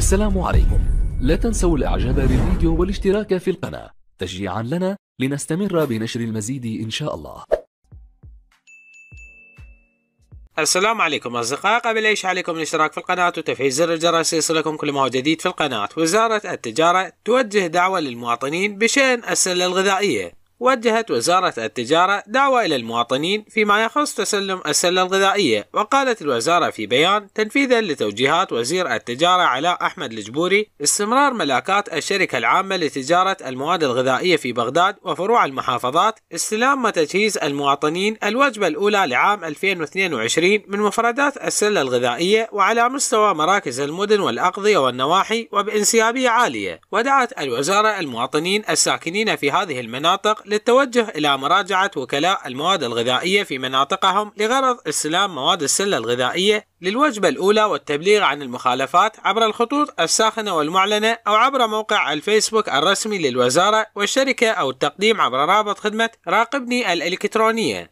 السلام عليكم لا تنسوا الاعجاب بالفيديو والاشتراك في القناة تشجيعا لنا لنستمر بنشر المزيد إن شاء الله السلام عليكم أصدقاء قبل أي شيء عليكم الاشتراك في القناة وتفعيل زر الجرس ليصلكم كل ما هو جديد في القناة وزارة التجارة توجه دعوة للمواطنين بشأن السلة الغذائية وجهت وزارة التجارة دعوة إلى المواطنين فيما يخص تسلم السلة الغذائية وقالت الوزارة في بيان تنفيذا لتوجيهات وزير التجارة علاء أحمد الجبوري استمرار ملاكات الشركة العامة لتجارة المواد الغذائية في بغداد وفروع المحافظات استلام وتجهيز المواطنين الوجبة الأولى لعام 2022 من مفردات السلة الغذائية وعلى مستوى مراكز المدن والأقضية والنواحي وبإنسيابية عالية ودعت الوزارة المواطنين الساكنين في هذه المناطق للتوجه إلى مراجعة وكلاء المواد الغذائية في مناطقهم لغرض استلام مواد السلة الغذائية للوجبة الأولى والتبليغ عن المخالفات عبر الخطوط الساخنة والمعلنة أو عبر موقع الفيسبوك الرسمي للوزارة والشركة أو التقديم عبر رابط خدمة راقبني الإلكترونية